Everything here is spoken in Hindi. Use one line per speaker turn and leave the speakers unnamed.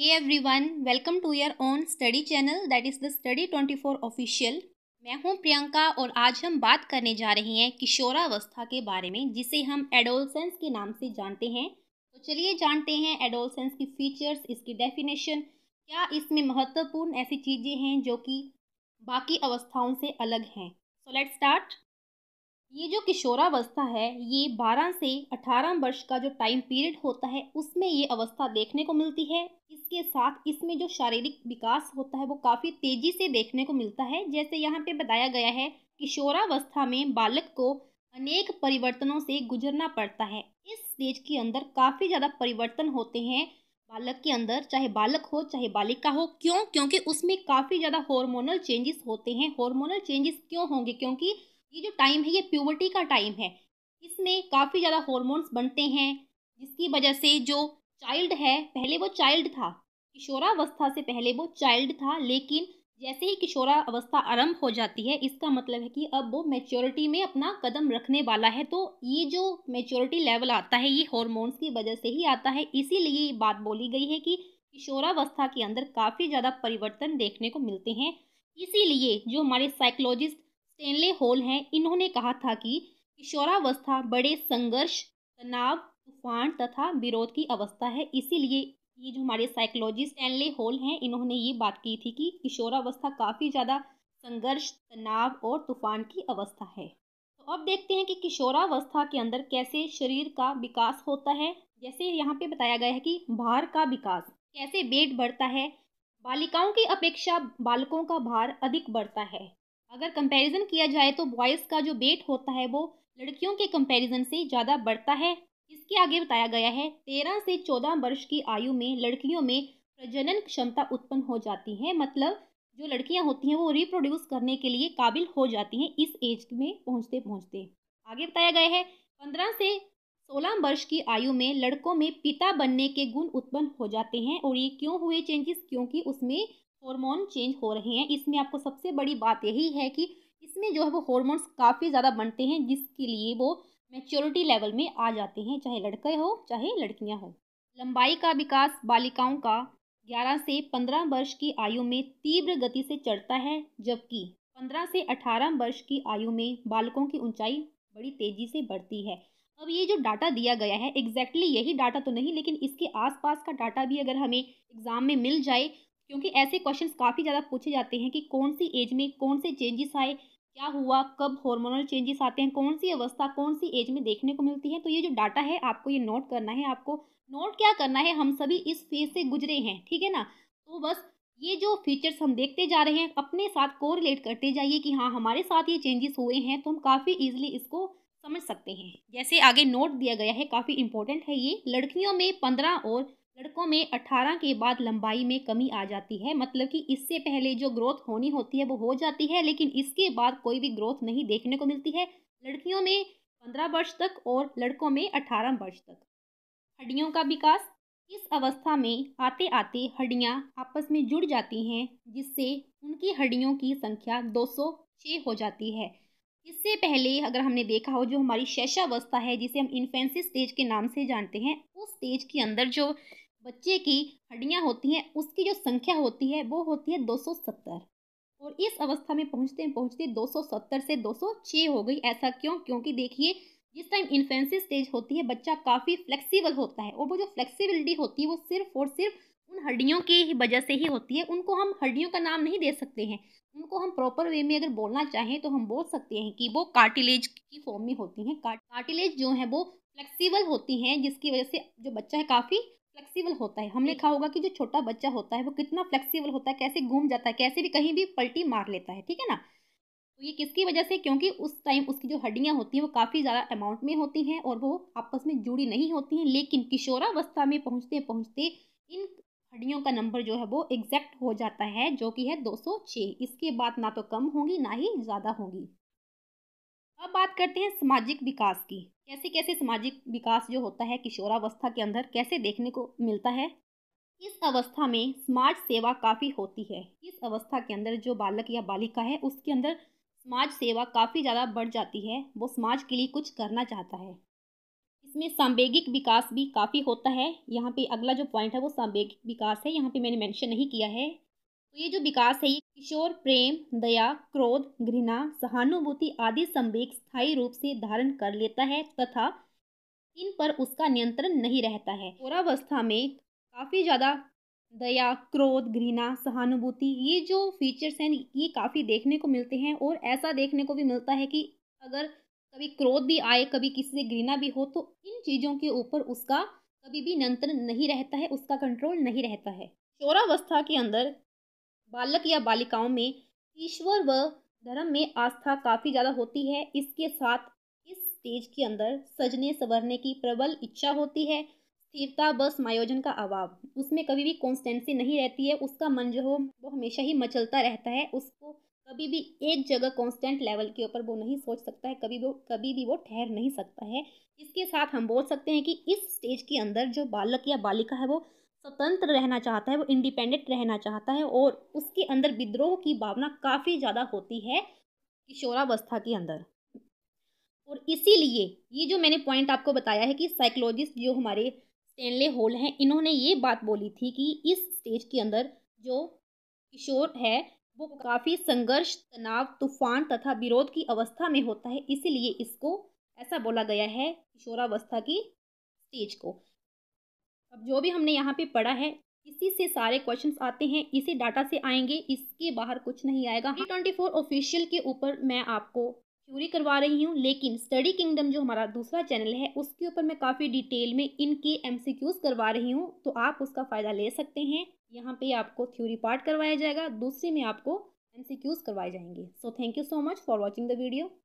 Hey everyone, welcome to your own study channel that is the Study 24 official. मैं हूं प्रियंका और आज हम बात करने जा रहे हैं किशोरावस्था के बारे में जिसे हम एडोलसेंस के नाम से जानते हैं तो चलिए जानते हैं एडोलसेंस की फीचर्स इसकी डेफिनेशन क्या इसमें महत्वपूर्ण ऐसी चीज़ें हैं जो कि बाकी अवस्थाओं से अलग हैं सो लेट स्टार्ट ये जो किशोरावस्था है ये 12 से 18 वर्ष का जो टाइम पीरियड होता है उसमें ये अवस्था देखने को मिलती है इसके साथ इसमें जो शारीरिक विकास होता है वो काफ़ी तेज़ी से देखने को मिलता है जैसे यहाँ पे बताया गया है किशोरावस्था में बालक को अनेक परिवर्तनों से गुजरना पड़ता है इस स्टेज के अंदर काफ़ी ज़्यादा परिवर्तन होते हैं बालक के अंदर चाहे बालक हो चाहे बालिका हो क्यों क्योंकि उसमें काफ़ी ज़्यादा हॉर्मोनल चेंजेस होते हैं हॉर्मोनल चेंजेस क्यों होंगे क्योंकि ये जो टाइम है ये प्यूबर्टी का टाइम है इसमें काफ़ी ज़्यादा हॉर्मोन्स बनते हैं जिसकी वजह से जो चाइल्ड है पहले वो चाइल्ड था किशोरावस्था से पहले वो चाइल्ड था लेकिन जैसे ही किशोरावस्था आरंभ हो जाती है इसका मतलब है कि अब वो मेच्योरिटी में अपना कदम रखने वाला है तो ये जो मेच्योरिटी लेवल आता है ये हॉर्मोन्स की वजह से ही आता है इसीलिए ये बात बोली गई है कि किशोरावस्था के अंदर काफ़ी ज़्यादा परिवर्तन देखने को मिलते हैं इसीलिए जो हमारे साइकोलॉजिस्ट स्टेनले होल हैं इन्होंने कहा था कि किशोरावस्था बड़े संघर्ष तनाव तूफान तथा विरोध की अवस्था है इसीलिए ये जो हमारे साइकोलॉजिस्ट एनले होल हैं इन्होंने ये बात की थी कि किशोरावस्था काफ़ी ज़्यादा संघर्ष तनाव और तूफान की अवस्था है तो अब देखते हैं कि किशोरावस्था के अंदर कैसे शरीर का विकास होता है जैसे यहाँ पे बताया गया है कि भार का विकास कैसे वेट बढ़ता है बालिकाओं की अपेक्षा बालकों का भार अधिक बढ़ता है अगर कंपैरिजन किया जाए तो बॉयज़ का जो वेट होता है वो लड़कियों के कंपैरिजन से ज़्यादा बढ़ता है इसके आगे बताया गया है तेरह से चौदह वर्ष की आयु में लड़कियों में प्रजनन क्षमता उत्पन्न हो जाती है मतलब जो लड़कियां होती हैं वो रिप्रोड्यूस करने के लिए काबिल हो जाती हैं इस एज में पहुंचते पहुंचते आगे बताया गया है पंद्रह से सोलह वर्ष की आयु में लड़कों में पिता बनने के गुण उत्पन्न हो जाते हैं और ये क्यों हुए चेंजेस क्योंकि उसमें हॉर्मोन चेंज हो रहे हैं इसमें आपको सबसे बड़ी बात यही है कि इसमें जो है वो हॉर्मोन्स काफ़ी ज़्यादा बनते हैं जिसके लिए वो मेच्योरिटी लेवल में आ जाते हैं चाहे लड़के हो चाहे लड़कियां हो लंबाई का विकास बालिकाओं का 11 से 15 वर्ष की आयु में तीव्र गति से चढ़ता है जबकि 15 से 18 वर्ष की आयु में बालकों की ऊंचाई बड़ी तेजी से बढ़ती है अब ये जो डाटा दिया गया है एग्जैक्टली exactly यही डाटा तो नहीं लेकिन इसके आसपास का डाटा भी अगर हमें एग्ज़ाम में मिल जाए क्योंकि ऐसे क्वेश्चंस काफ़ी ज़्यादा पूछे जाते हैं कि कौन सी एज में कौन से चेंजेस आए क्या हुआ कब हॉर्मोनल चेंजेस आते हैं कौन सी अवस्था कौन सी एज में देखने को मिलती है तो ये जो डाटा है आपको ये नोट करना है आपको नोट क्या करना है हम सभी इस फेज से गुजरे हैं ठीक है ना तो बस ये जो फीचर्स हम देखते जा रहे हैं अपने साथ को रिलेट करते जाइए कि हाँ हमारे साथ ये चेंजेस हुए हैं तो हम काफ़ी ईजिली इसको समझ सकते हैं जैसे आगे नोट दिया गया है काफ़ी इंपॉर्टेंट है ये लड़कियों में पंद्रह और लड़कों में 18 के बाद लंबाई में कमी आ जाती है मतलब कि इससे पहले जो ग्रोथ होनी होती है वो हो जाती है लेकिन इसके बाद कोई भी ग्रोथ नहीं देखने को मिलती है लड़कियों में 15 वर्ष तक और लड़कों में 18 वर्ष तक हड्डियों का विकास इस अवस्था में आते आते हड्डियां आपस में जुड़ जाती हैं जिससे उनकी हड्डियों की संख्या दो हो जाती है इससे पहले अगर हमने देखा हो जो हमारी शैशावस्था है जिसे हम इन्फेंसी स्टेज के नाम से जानते हैं उस स्टेज के अंदर जो बच्चे की हड्डियाँ होती हैं उसकी जो संख्या होती है वो होती है 270 और इस अवस्था में पहुँचते पहुँचते 270 से 206 हो गई ऐसा क्यों क्योंकि देखिए जिस टाइम इन्फेंसी स्टेज होती है बच्चा काफ़ी फ्लेक्सिबल होता है और वो जो फ्लेक्सिबिलिटी होती है वो सिर्फ और सिर्फ उन हड्डियों की ही वजह से ही होती है उनको हम हड्डियों का नाम नहीं दे सकते हैं उनको हम प्रॉपर वे में अगर बोलना चाहें तो हम बोल सकते हैं कि वो कार्टिलेज की फॉर्म में होती हैं कार्टिलेज जो है वो फ्लेक्सिबल होती हैं जिसकी वजह से जो बच्चा है काफ़ी फ्लेक्सिबल होता है हमने कहा होगा कि जो छोटा बच्चा होता है वो कितना फ्लेक्सिबल होता है कैसे घूम जाता है कैसे भी कहीं भी पलटी मार लेता है ठीक है ना तो ये किसकी वजह से क्योंकि उस टाइम उसकी जो हड्डियाँ होती हैं वो काफ़ी ज़्यादा अमाउंट में होती हैं और वो आपस में जुड़ी नहीं होती हैं लेकिन किशोरावस्था में पहुँचते पहुँचते इन हड्डियों का नंबर जो है वो एग्जैक्ट हो जाता है जो कि है 206 इसके बाद ना तो कम होंगी ना ही ज़्यादा होंगी अब बात करते हैं सामाजिक विकास की कैसे कैसे सामाजिक विकास जो होता है किशोरावस्था के अंदर कैसे देखने को मिलता है इस अवस्था में समाज सेवा काफ़ी होती है इस अवस्था के अंदर जो बालक या बालिका है उसके अंदर समाज सेवा काफ़ी ज़्यादा बढ़ जाती है वो समाज के लिए कुछ करना चाहता है इसमें सांवेगिक विकास भी काफ़ी होता है यहाँ पे अगला जो पॉइंट है वो सांवेगिक विकास है यहाँ पे मैंने मेंशन नहीं किया है ये जो विकास है ये किशोर प्रेम दया क्रोध घृणा सहानुभूति आदि संवेग स्थायी रूप से धारण कर लेता है तथा इन पर उसका नियंत्रण नहीं रहता है पूरावस्था में काफ़ी ज़्यादा दया क्रोध घृणा सहानुभूति ये जो फीचर्स हैं ये काफ़ी देखने को मिलते हैं और ऐसा देखने को भी मिलता है कि अगर कभी क्रोध भी आए कभी किसी से घृणा भी हो तो इन चीज़ों के ऊपर उसका कभी भी नियंत्रण नहीं रहता है उसका कंट्रोल नहीं रहता है चौरावस्था के अंदर बालक या बालिकाओं में ईश्वर व धर्म में आस्था काफ़ी ज़्यादा होती है इसके साथ इस स्टेज के अंदर सजने संवरने की प्रबल इच्छा होती है स्थिरता व समायोजन का अभाव उसमें कभी भी कॉन्स्टेंसी नहीं रहती है उसका मन जो हो वो हमेशा ही मचलता रहता है उसको कभी भी एक जगह कॉन्स्टेंट लेवल के ऊपर वो नहीं सोच सकता है कभी वो कभी भी वो ठहर नहीं सकता है इसके साथ हम बोल सकते हैं कि इस स्टेज के अंदर जो बालक या बालिका है वो स्वतंत्र रहना चाहता है वो इंडिपेंडेंट रहना चाहता है और उसके अंदर विद्रोह की भावना काफ़ी ज़्यादा होती है किशोरावस्था के अंदर और इसीलिए ये जो मैंने पॉइंट आपको बताया है कि साइकोलॉजिस्ट जो हमारे स्टेनले होल हैं इन्होंने ये बात बोली थी कि इस स्टेज के अंदर जो किशोर है वो काफ़ी संघर्ष तनाव तूफान तथा विरोध की अवस्था में होता है इसीलिए इसको ऐसा बोला गया है किशोरावस्था की स्टेज को अब जो भी हमने यहाँ पे पढ़ा है इसी से सारे क्वेश्चंस आते हैं इसी डाटा से आएंगे इसके बाहर कुछ नहीं आएगा ट्वेंटी फोर ऑफिशियल के ऊपर मैं आपको थ्योरी करवा रही हूँ लेकिन स्टडी किंगडम जो हमारा दूसरा चैनल है उसके ऊपर मैं काफ़ी डिटेल में इनके एम करवा रही हूँ तो आप उसका फ़ायदा ले सकते हैं यहाँ पे आपको थ्योरी पार्ट करवाया जाएगा दूसरे में आपको एम करवाए जाएंगे so thank you so much for watching the video